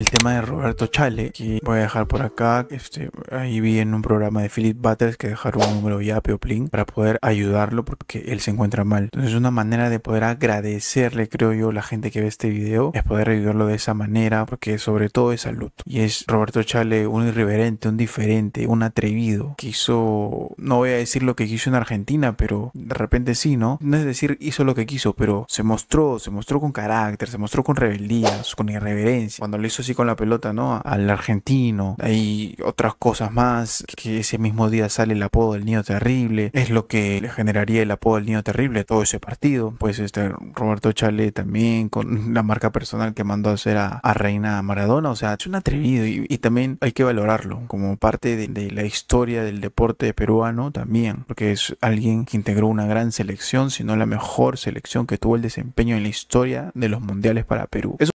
el tema de Roberto Chale, que voy a dejar por acá. Este, ahí vi en un programa de Philip Butters que dejaron un número ya a Peopling para poder ayudarlo porque él se encuentra mal. Entonces, una manera de poder agradecerle, creo yo, la gente que ve este video es poder ayudarlo de esa manera porque, sobre todo, es salud. Y es Roberto Chale un irreverente, un diferente, un atrevido que hizo, no voy a decir lo que quiso en Argentina, pero de repente sí, ¿no? No es decir, hizo lo que quiso, pero se mostró, se mostró con carácter, se mostró con rebeldías, con irreverencia. Cuando le hizo con la pelota, ¿no? Al argentino. Hay otras cosas más. Que ese mismo día sale el apodo del niño terrible. Es lo que le generaría el apodo del niño terrible todo ese partido. Pues este Roberto Chale también con la marca personal que mandó a hacer a, Reina Maradona. O sea, es un atrevido y, también hay que valorarlo como parte de, la historia del deporte peruano también. Porque es alguien que integró una gran selección, sino la mejor selección que tuvo el desempeño en la historia de los mundiales para Perú. Eso